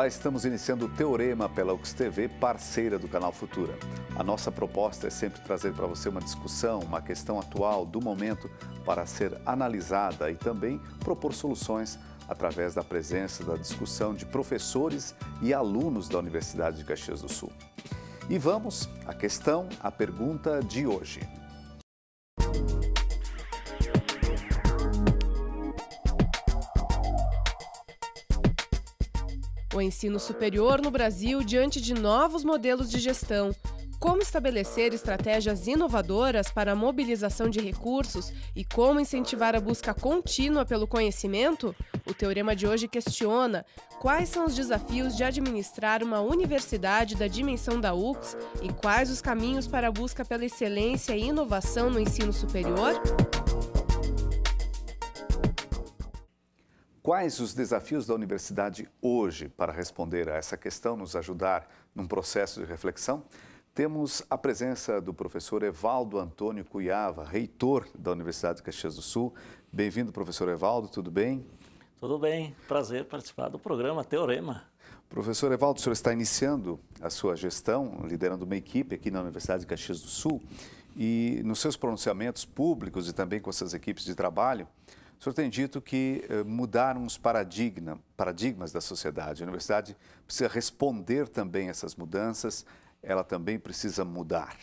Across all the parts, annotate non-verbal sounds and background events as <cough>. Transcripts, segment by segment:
Olá, estamos iniciando o Teorema pela UX TV, parceira do canal Futura. A nossa proposta é sempre trazer para você uma discussão, uma questão atual do momento para ser analisada e também propor soluções através da presença da discussão de professores e alunos da Universidade de Caxias do Sul. E vamos à questão, à pergunta de hoje. o ensino superior no Brasil diante de novos modelos de gestão. Como estabelecer estratégias inovadoras para a mobilização de recursos e como incentivar a busca contínua pelo conhecimento? O teorema de hoje questiona quais são os desafios de administrar uma universidade da dimensão da UX e quais os caminhos para a busca pela excelência e inovação no ensino superior? Quais os desafios da universidade hoje para responder a essa questão, nos ajudar num processo de reflexão? Temos a presença do professor Evaldo Antônio Cuiava, reitor da Universidade de Caxias do Sul. Bem-vindo, professor Evaldo, tudo bem? Tudo bem, prazer participar do programa Teorema. Professor Evaldo, o senhor está iniciando a sua gestão, liderando uma equipe aqui na Universidade de Caxias do Sul e nos seus pronunciamentos públicos e também com essas equipes de trabalho, o senhor tem dito que eh, mudaram os paradigma, paradigmas da sociedade. A universidade precisa responder também a essas mudanças, ela também precisa mudar.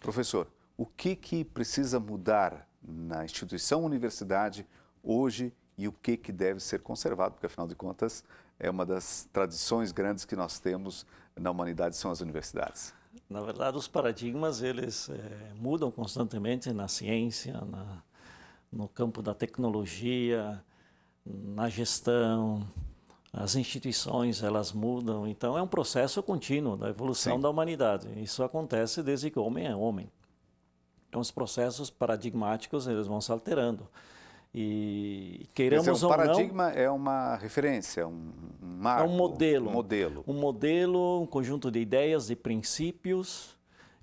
Professor, o que, que precisa mudar na instituição universidade hoje e o que, que deve ser conservado? Porque, afinal de contas, é uma das tradições grandes que nós temos na humanidade, são as universidades. Na verdade, os paradigmas, eles é, mudam constantemente na ciência, na no campo da tecnologia, na gestão, as instituições elas mudam, então é um processo contínuo da evolução Sim. da humanidade. Isso acontece desde que o homem é homem. Então os processos paradigmáticos eles vão se alterando. E queremos Esse um ou paradigma é uma referência, um, um marco, é um modelo, um modelo, um modelo, um conjunto de ideias, de princípios,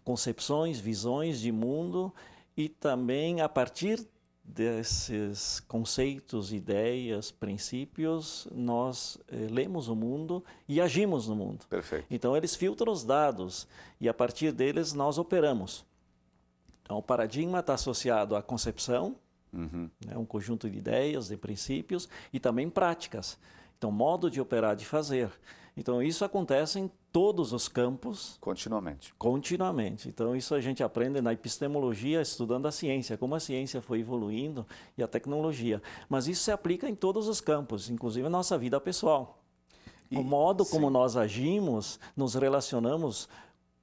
concepções, visões de mundo e também a partir desses conceitos, ideias, princípios, nós eh, lemos o mundo e agimos no mundo. Perfeito. Então, eles filtram os dados e, a partir deles, nós operamos. Então, o paradigma está associado à concepção, uhum. né, um conjunto de ideias, de princípios e também práticas. Então, modo de operar, de fazer. Então, isso acontece em todos os campos. Continuamente. Continuamente. Então, isso a gente aprende na epistemologia, estudando a ciência, como a ciência foi evoluindo e a tecnologia. Mas isso se aplica em todos os campos, inclusive a nossa vida pessoal. E, o modo sim. como nós agimos, nos relacionamos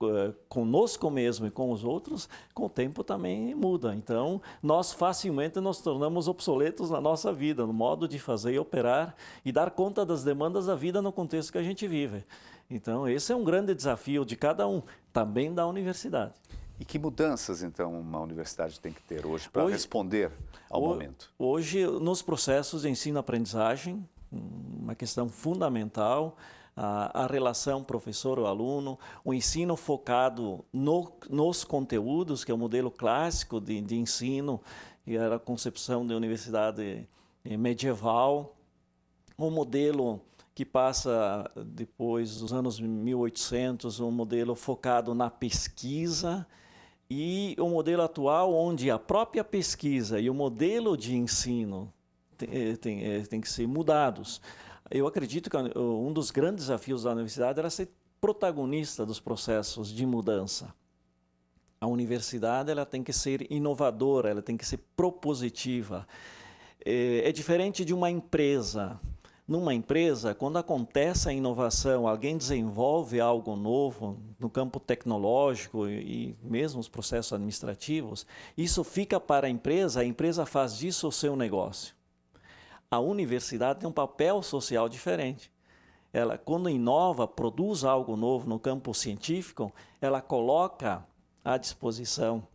eh, conosco mesmo e com os outros, com o tempo também muda. Então, nós facilmente nos tornamos obsoletos na nossa vida, no modo de fazer e operar e dar conta das demandas da vida no contexto que a gente vive. Então, esse é um grande desafio de cada um, também da universidade. E que mudanças, então, uma universidade tem que ter hoje para responder ao momento? Hoje, nos processos de ensino-aprendizagem, hum, uma questão fundamental, a, a relação professor-aluno, o ensino focado no, nos conteúdos, que é o modelo clássico de, de ensino, e era a concepção da universidade eh, medieval, um modelo que passa depois dos anos 1800, um modelo focado na pesquisa, e o modelo atual, onde a própria pesquisa e o modelo de ensino eh, tem, tem, eh, tem que ser mudados. Eu acredito que um dos grandes desafios da universidade era ser protagonista dos processos de mudança. A universidade ela tem que ser inovadora, ela tem que ser propositiva. É, é, diferente de uma empresa. Numa empresa, quando acontece a inovação, alguém desenvolve algo novo no campo tecnológico e, e mesmo os processos administrativos, isso fica para a empresa, a empresa faz disso o seu negócio a universidade tem um papel social diferente. Ela, quando inova, produz algo novo no campo científico, ela coloca à disposição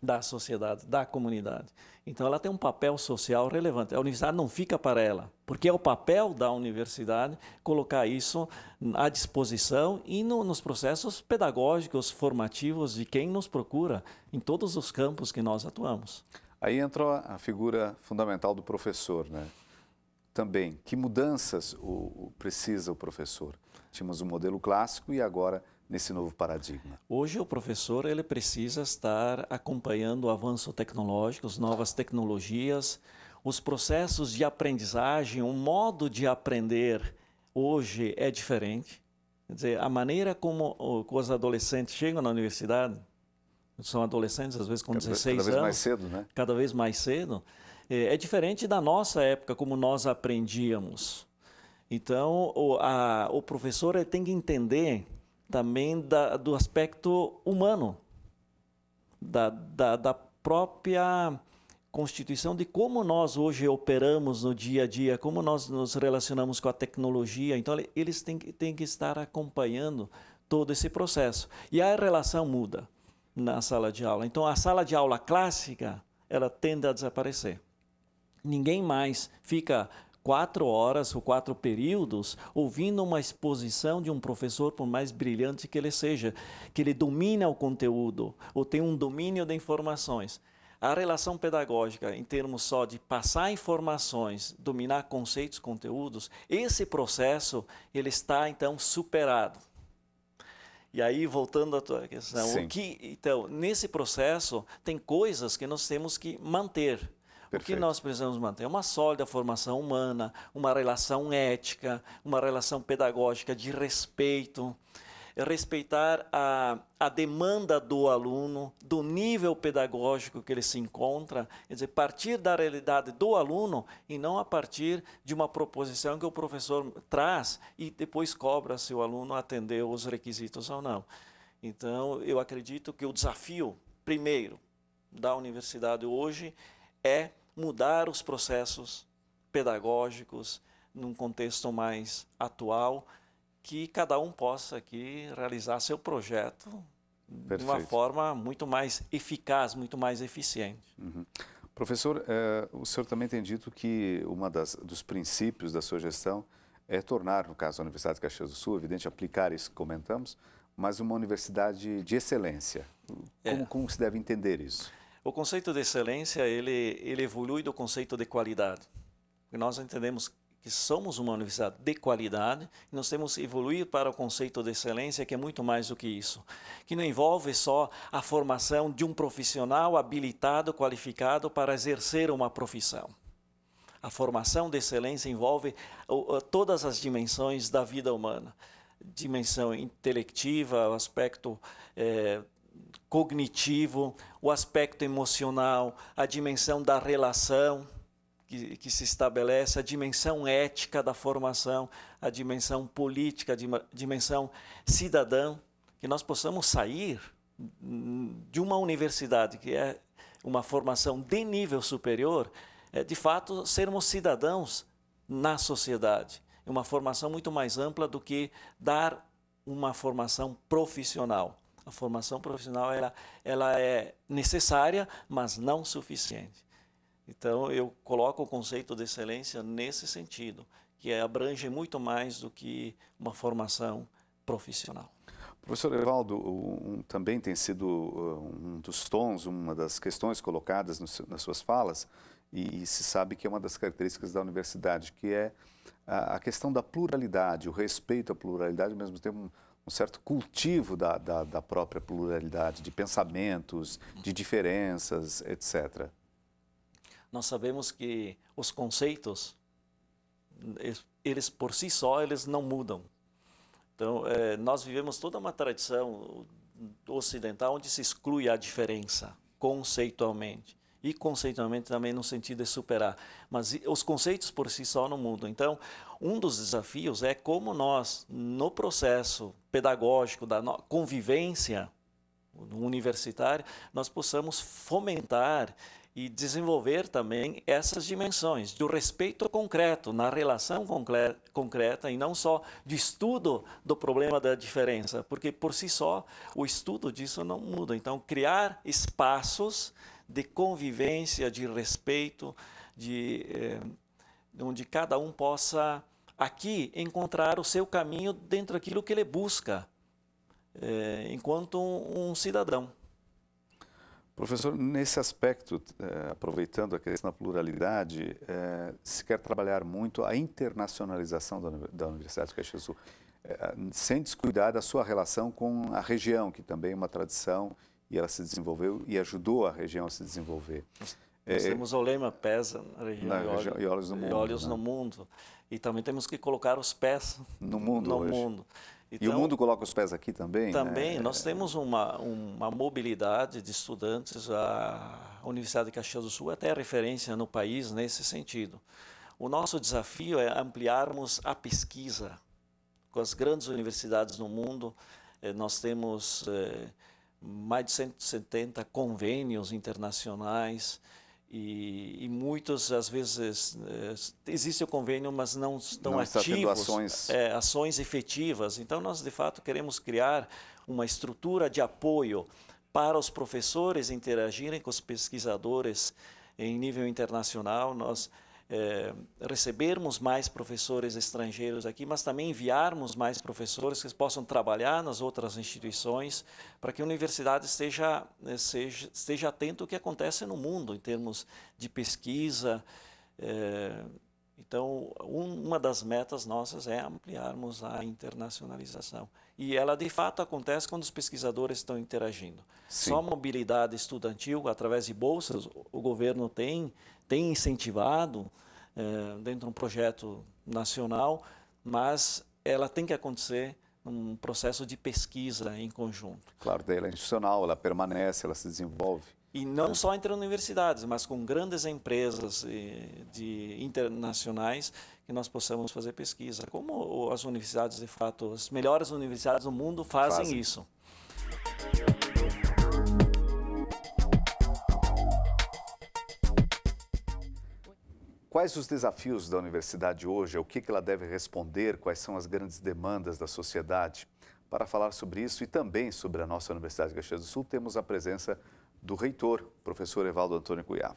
da sociedade, da comunidade. Então, ela tem um papel social relevante. A universidade não fica para ela, porque é o papel da universidade colocar isso à disposição e no, nos processos pedagógicos, formativos de quem nos procura, em todos os campos que nós atuamos. Aí entra a figura fundamental do professor, né? Também, que mudanças o, o precisa o professor? Tínhamos o um modelo clássico e agora nesse novo paradigma? Hoje o professor ele precisa estar acompanhando o avanço tecnológico, as novas tecnologias, os processos de aprendizagem, o modo de aprender hoje é diferente. Quer dizer, a maneira como, como os adolescentes chegam na universidade são adolescentes, às vezes com cada, 16 cada anos. Cada vez mais cedo, né? Cada vez mais cedo. É, é diferente da nossa época, como nós aprendíamos. Então, o, a, o professor tem que entender também da, do aspecto humano, da, da, da própria constituição de como nós hoje operamos no dia a dia, como nós nos relacionamos com a tecnologia. Então, eles têm que, têm que estar acompanhando todo esse processo. E a relação muda na sala de aula. Então, a sala de aula clássica, ela tende a desaparecer. Ninguém mais fica quatro horas ou quatro períodos ouvindo uma exposição de um professor, por mais brilhante que ele seja, que ele domina o conteúdo ou tem um domínio de informações. A relação pedagógica, em termos só de passar informações, dominar conceitos, conteúdos, esse processo ele está então superado. E aí, voltando à tua questão, o que, então, nesse processo, tem coisas que nós temos que manter. Perfeito. O que nós precisamos manter? Uma sólida formação humana, uma relação ética, uma relação pedagógica de respeito. É respeitar a, a demanda do aluno, do nível pedagógico que ele se encontra, quer dizer, partir da realidade do aluno e não a partir de uma proposição que o professor traz e depois cobra se o aluno atendeu os requisitos ou não. Então, eu acredito que o desafio, primeiro, da universidade hoje é mudar os processos pedagógicos num contexto mais atual que cada um possa aqui realizar seu projeto Perfeito. de uma forma muito mais eficaz, muito mais eficiente. Uhum. Professor, eh, o senhor também tem dito que um dos princípios da sua gestão é tornar, no caso da Universidade de Caxias do Sul, evidente, aplicar isso que comentamos, mas uma universidade de excelência. Como, é. como se deve entender isso? O conceito de excelência, ele, ele evolui do conceito de qualidade. Nós entendemos que somos uma universidade de qualidade, e nós temos que evoluir para o conceito de excelência, que é muito mais do que isso, que não envolve só a formação de um profissional habilitado, qualificado para exercer uma profissão. A formação de excelência envolve todas as dimensões da vida humana, dimensão intelectiva, o aspecto é, cognitivo, o aspecto emocional, a dimensão da relação que, que se estabelece, a dimensão ética da formação, a dimensão política, a dimensão cidadã, que nós possamos sair de uma universidade que é uma formação de nível superior, é, de fato sermos cidadãos na sociedade. É uma formação muito mais ampla do que dar uma formação profissional. A formação profissional ela, ela é necessária, mas não suficiente. Então, eu coloco o conceito de excelência nesse sentido, que abrange muito mais do que uma formação profissional. Professor Evaldo, um, também tem sido uh, um dos tons, uma das questões colocadas nas suas falas, e, e, se sabe que é uma das características da universidade, que é a, a questão da pluralidade, o respeito à pluralidade, ao mesmo tempo um, um certo cultivo da, da, da própria pluralidade, de pensamentos, de diferenças, etc nós sabemos que os conceitos, eles por si só, eles não mudam. Então, é, nós vivemos toda uma tradição ocidental onde se exclui a diferença conceitualmente e conceitualmente também no sentido de superar. Mas os conceitos por si só não mudam. Então, um dos desafios é como nós, no processo pedagógico da convivência universitária, nós possamos fomentar e desenvolver também essas dimensões do respeito concreto, na relação concreta e não só de estudo do problema da diferença, porque por si só o estudo disso não muda. Então, criar espaços de convivência, de respeito, de eh, onde cada um possa aqui encontrar o seu caminho dentro daquilo que ele busca eh, enquanto um, um cidadão. Professor, nesse aspecto, é, aproveitando a questão da pluralidade, é, se quer trabalhar muito a internacionalização da, Universidade de Caxias do Sul, é, sem descuidar da sua relação com a região, que também é uma tradição e ela se desenvolveu e ajudou a região a se desenvolver. Nós temos o lema PESA na região, na e, e, olhos, no mundo, e olhos né? no mundo. E também temos que colocar os pés no mundo. No hoje. mundo. Então, e o então mundo coloca os pés aqui também? Né? Também. Né? Nós temos uma, uma mobilidade de estudantes. A Universidade de Caxias do Sul é até referência no país nesse sentido. O nosso desafio é ampliarmos a pesquisa com as grandes universidades no mundo. Eh, nós temos eh, mais de 170 convênios internacionais. E, e muitos, às vezes, é, existe o convênio, mas não estão não ativos, ações. É, ações efetivas. Então, nós, de fato, queremos criar uma estrutura de apoio para os professores interagirem com os pesquisadores em nível internacional. Nós é, recebermos mais professores estrangeiros aqui, mas também enviarmos mais professores que possam trabalhar nas outras instituições, para que a universidade esteja, eh, seja, esteja atenta ao que acontece no mundo em termos de pesquisa. É, então, um, uma das metas nossas é ampliarmos a internacionalização. E ela de fato acontece quando os pesquisadores estão interagindo. Sim. Só mobilidade estudantil, através de bolsas, o governo tem, tem incentivado é, dentro de um projeto nacional, mas ela tem que acontecer um processo de pesquisa em conjunto. Claro, daí ela é institucional, ela permanece, ela se desenvolve. E não só entre universidades, mas com grandes empresas eh, de internacionais que nós possamos fazer pesquisa. Como as universidades, de fato, as melhores universidades do mundo fazem. fazem. isso. Quais os desafios da universidade hoje? O que ela deve responder? Quais são as grandes demandas da sociedade? Para falar sobre isso e também sobre a nossa Universidade de Caxias do Sul, temos a presença do reitor, professor Evaldo Antônio Cuiava.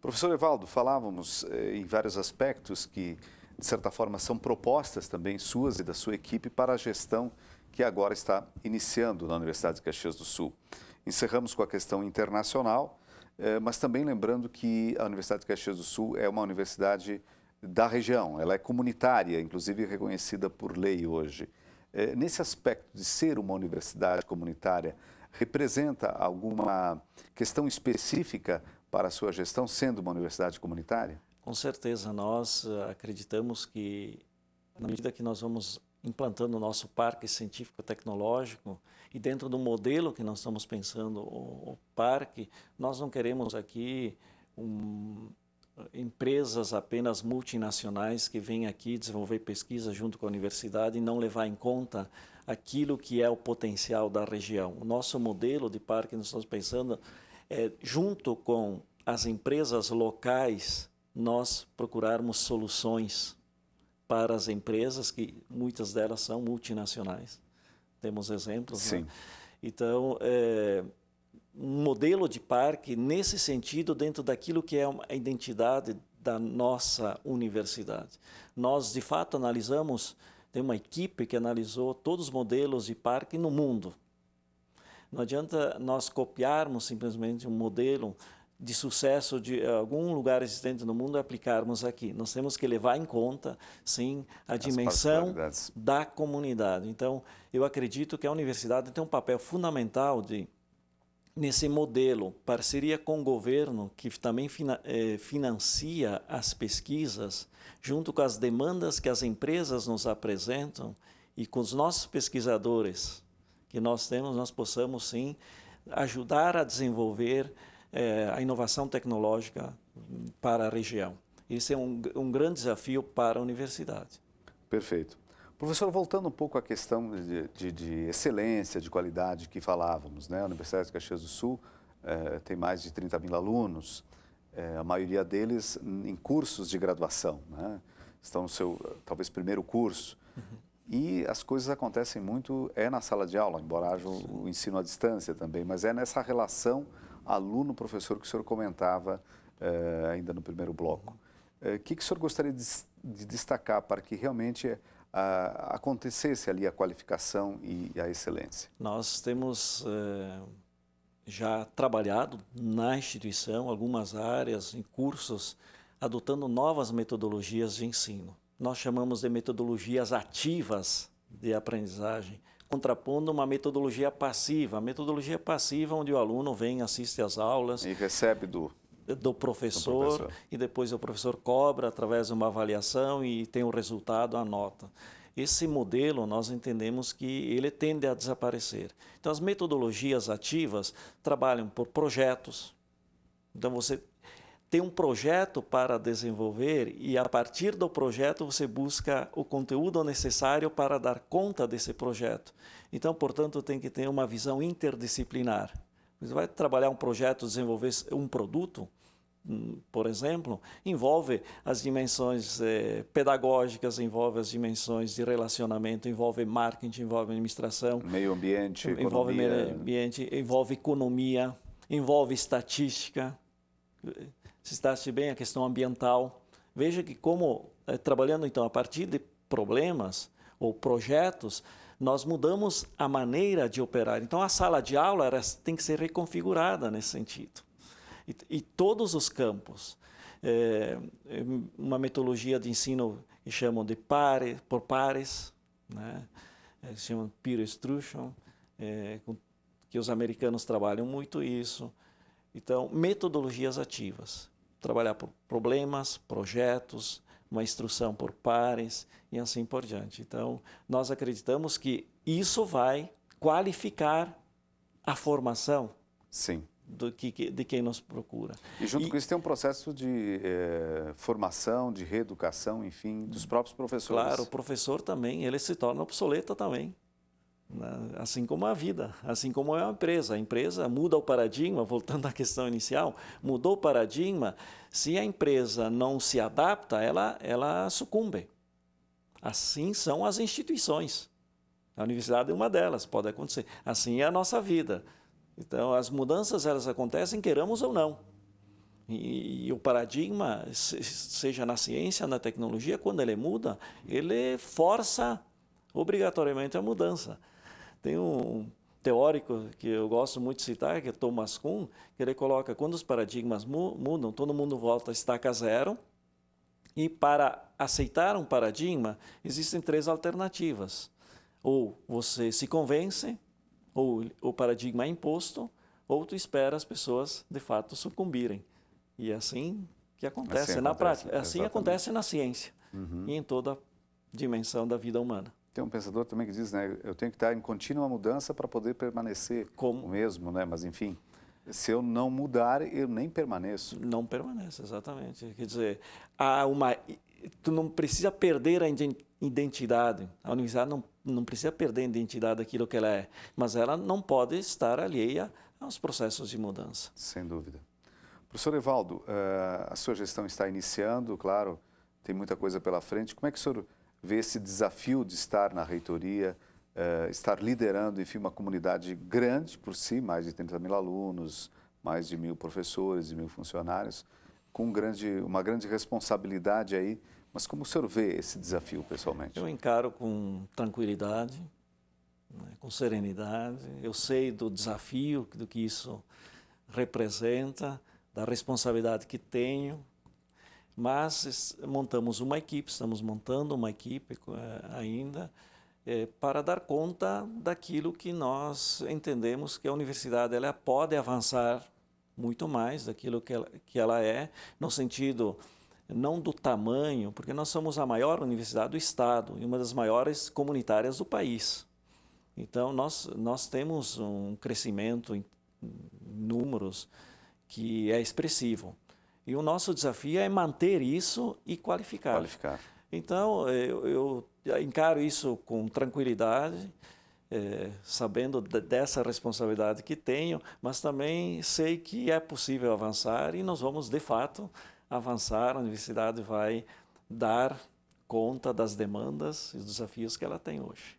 Professor Evaldo, falávamos eh, em vários aspectos que, de certa forma, são propostas também suas e da sua equipe para a gestão que agora está iniciando na Universidade de Caxias do Sul. Encerramos com a questão internacional eh, mas também lembrando que a Universidade de Caxias do Sul é uma universidade da região, ela é comunitária, inclusive reconhecida por lei hoje. Eh, nesse aspecto de ser uma universidade comunitária, representa alguma questão específica para a sua gestão, sendo uma universidade comunitária? Com certeza, nós eh, acreditamos que, na medida que nós vamos implantando o nosso parque científico-tecnológico e dentro do modelo que nós estamos pensando o, o parque, nós não queremos aqui um, empresas apenas multinacionais que vêm aqui desenvolver pesquisa junto com a universidade e não levar em conta aquilo que é o potencial da região. O nosso modelo de parque, nós estamos pensando, é junto com as empresas locais, nós procurarmos soluções para as empresas, que muitas delas são multinacionais. Temos exemplos. Né? Sim. Né? Então, é, um modelo de parque nesse sentido, dentro daquilo que é a identidade da nossa universidade. Nós, de fato, analisamos, tem uma equipe que analisou todos os modelos de parque no mundo. Não adianta nós copiarmos simplesmente um modelo de sucesso de eh, algum lugar existente no mundo aplicarmos aqui. Nós temos que levar em conta, sim, a As dimensão da comunidade. Então, eu acredito que a universidade tem um papel fundamental de nesse modelo parceria com o governo que também fina, eh, financia as pesquisas junto com as demandas que as empresas nos apresentam e com os nossos pesquisadores que nós temos nós possamos sim ajudar a desenvolver é, a inovação tecnológica para a região. Isso é um, um grande desafio para a universidade. Perfeito. Professor, voltando um pouco à questão de, de, de excelência, de qualidade que falávamos, né? a Universidade de Caxias do Sul é, tem mais de 30 mil alunos, é, a maioria deles em cursos de graduação, né? estão no seu, talvez, primeiro curso. Uhum. E as coisas acontecem muito é na sala de aula, embora haja o, o ensino à distância também, mas é nessa relação aluno, professor, que o senhor comentava eh, ainda no primeiro bloco. O eh, que, que o senhor gostaria de, de destacar para que realmente ah, acontecesse ali a qualificação e, e a excelência? Nós temos eh, já trabalhado na instituição algumas áreas em cursos adotando novas metodologias de ensino. Nós chamamos de metodologias ativas de aprendizagem, contrapondo uma metodologia passiva. A metodologia passiva, onde o aluno vem, assiste às aulas. E recebe do. Do professor, do professor, e depois o professor cobra através de uma avaliação e tem o resultado, a nota. Esse modelo nós entendemos que ele tende a desaparecer. Então, as metodologias ativas trabalham por projetos. Então, você tem um projeto para desenvolver e a partir do projeto você busca o conteúdo necessário para dar conta desse projeto. Então, portanto, tem que ter uma visão interdisciplinar. Você vai trabalhar um projeto, desenvolver um produto, hum, por exemplo, envolve as dimensões eh, pedagógicas, envolve as dimensões de relacionamento, envolve marketing, envolve administração, meio ambiente, envolve economia. meio ambiente, envolve economia, envolve estatística citaste bem a questão ambiental. Veja que como, eh, trabalhando então a partir de problemas ou projetos, nós mudamos a maneira de operar. Então a sala de aula era, tem que ser reconfigurada nesse sentido. E, e todos os campos. É, uma metodologia de ensino que chamam de pares, por pares, né? é, chamam peer instruction, é, com, que os americanos trabalham muito isso. Então, metodologias ativas trabalhar por problemas, projetos, uma instrução por pares e assim por diante. Então, nós acreditamos que isso vai qualificar a formação Sim. Do que, de quem nos procura. E junto e, com isso tem um processo de eh, formação, de reeducação, enfim, dos hum. próprios professores. Claro, o professor também, ele se torna obsoleto também. Né? Assim como a vida, assim como é a empresa. A empresa muda o paradigma, <laughs> voltando à questão inicial, mudou o paradigma. Se a empresa não se adapta, ela, ela sucumbe. Assim são as instituições. A universidade é uma delas, pode acontecer. Assim é a nossa vida. Então, as mudanças elas acontecem, queramos ou não. E, e o paradigma, seja na ciência, na tecnologia, quando ele muda, ele força obrigatoriamente a mudança. Tem um teórico que eu gosto muito de citar, que é Thomas Kuhn, que ele coloca, quando os paradigmas mudam, todo mundo volta a estaca zero, e para aceitar um paradigma, existem três alternativas. Ou você se convence, ou o paradigma é imposto, ou tu espera as pessoas de fato sucumbirem. E é assim que acontece, assim acontece na prática. Assim exatamente. Assim acontece na ciência uhum. e em toda a dimensão da vida humana. Tem um pensador também que diz, né, eu tenho que estar em contínua mudança para poder permanecer Como? o mesmo, né? Mas enfim, se eu não mudar, eu nem permaneço. Não permaneço, exatamente. Quer dizer, há uma tu não precisa perder a identidade. A universidade não, não precisa perder a identidade daquilo que ela é, mas ela não pode estar alheia aos processos de mudança. Sem dúvida. Professor Evaldo, eh, a sua gestão está iniciando, claro, tem muita coisa pela frente. Como é que o senhor vê esse desafio de estar na reitoria, uh, estar liderando, enfim, uma comunidade grande por si, mais de 30 mil alunos, mais de mil professores e mil funcionários, com um grande, uma grande responsabilidade aí. Mas como o senhor vê esse desafio pessoalmente? Eu encaro com tranquilidade, né, com serenidade. Eu sei do desafio, do que isso representa, da responsabilidade que tenho mas montamos uma equipe, estamos montando uma equipe eh, ainda é, para dar conta daquilo que nós entendemos que a universidade ela pode avançar muito mais daquilo que ela, que ela é, no sentido não do tamanho, porque nós somos a maior universidade do Estado e uma das maiores comunitárias do país. Então, nós, nós temos um crescimento em números que é expressivo. E o nosso desafio é manter isso e qualificar. Qualificar. Então, eu, eu encaro isso com tranquilidade, é, sabendo dessa responsabilidade que tenho, mas também sei que é possível avançar e nós vamos, de fato, avançar. A universidade vai dar conta das demandas e dos desafios que ela tem hoje.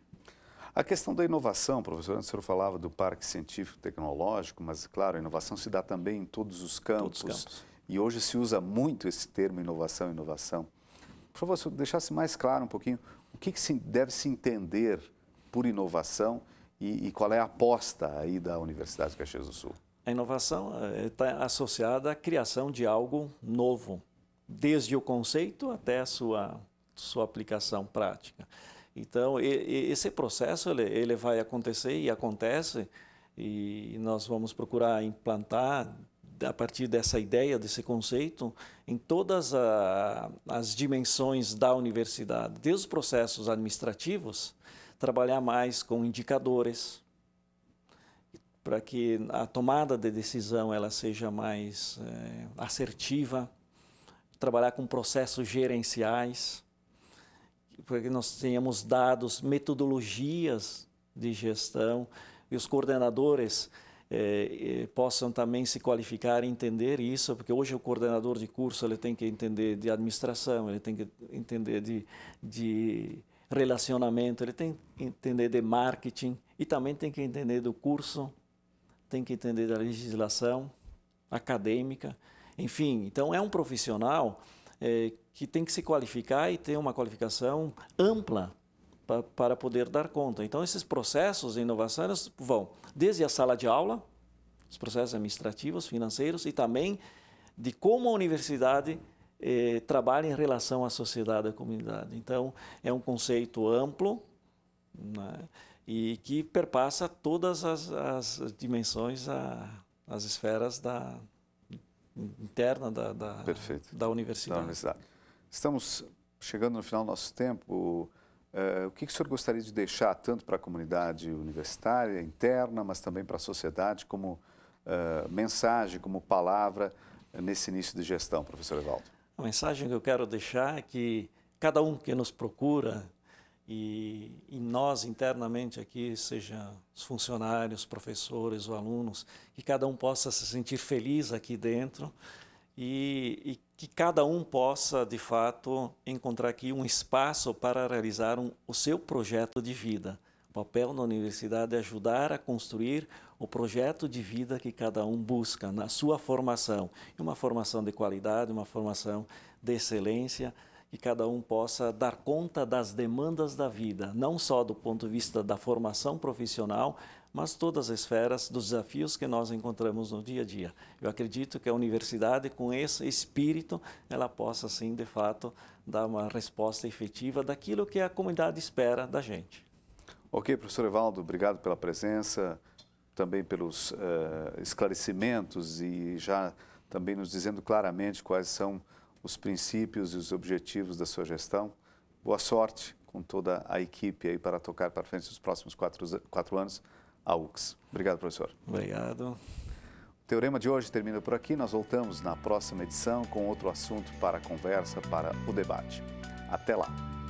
A questão da inovação, professor, antes o senhor falava do parque científico tecnológico, mas, claro, a inovação se dá também em todos os campos. Todos os campos. E hoje se usa muito esse termo inovação, inovação. Por favor, se eu deixasse mais claro um pouquinho, o que, que se deve se entender por inovação e, e, qual é a aposta aí da Universidade de Caxias do Sul? A inovação está eh, associada à criação de algo novo, desde o conceito até a sua, sua aplicação prática. Então, esse processo ele, ele vai acontecer e acontece, e nós vamos procurar implantar a partir dessa ideia, desse conceito, em todas a, as dimensões da universidade, desde os processos administrativos, trabalhar mais com indicadores, para que a tomada de decisão ela seja mais é, assertiva, trabalhar com processos gerenciais, para que nós tenhamos dados, metodologias de gestão, e os coordenadores eh, eh, possam também se qualificar e entender isso, porque hoje o coordenador de curso ele tem que entender de administração, ele tem que entender de, de relacionamento, ele tem que entender de marketing e também tem que entender do curso, tem que entender da legislação acadêmica, enfim. Então é um profissional é, que tem que se qualificar e ter uma qualificação ampla para poder dar conta. Então, esses processos de inovação vão desde a sala de aula, os processos administrativos, financeiros e também de como a universidade eh, trabalha em relação à sociedade, à comunidade. Então, é um conceito amplo né, e que perpassa todas as, as dimensões, a, as esferas da, interna da, da, da, universidade. da universidade. Estamos chegando no final do nosso tempo. Eh, o que, que o senhor gostaria de deixar tanto para a comunidade universitária, interna, mas também para a sociedade, como uh, mensagem, como palavra eh, nesse início de gestão, professor Evaldo? A mensagem que eu quero deixar é que cada um que nos procura, e, e, nós internamente aqui, seja os funcionários, professores ou alunos, que cada um possa se sentir feliz aqui dentro e, e, que cada um possa, de fato, encontrar aqui um espaço para realizar um, o seu projeto de vida. O papel da universidade é ajudar a construir o projeto de vida que cada um busca na sua formação. Uma formação de qualidade, uma formação de excelência, que cada um possa dar conta das demandas da vida, não só do ponto de vista da formação profissional, mas todas as esferas dos desafios que nós encontramos no dia a dia. Eu acredito que a universidade, com esse espírito, ela possa, sim, de fato, dar uma resposta efetiva daquilo que a comunidade espera da gente. Ok, professor Evaldo, obrigado pela presença, também pelos uh, esclarecimentos e já também nos dizendo claramente quais são os princípios e os objetivos da sua gestão. Boa sorte com toda a equipe aí para tocar para frente os próximos quatro, quatro anos à UX. Obrigado, professor. Obrigado. O teorema de hoje termina por aqui. Nós voltamos na próxima edição com outro assunto para a conversa, para o debate. Até lá.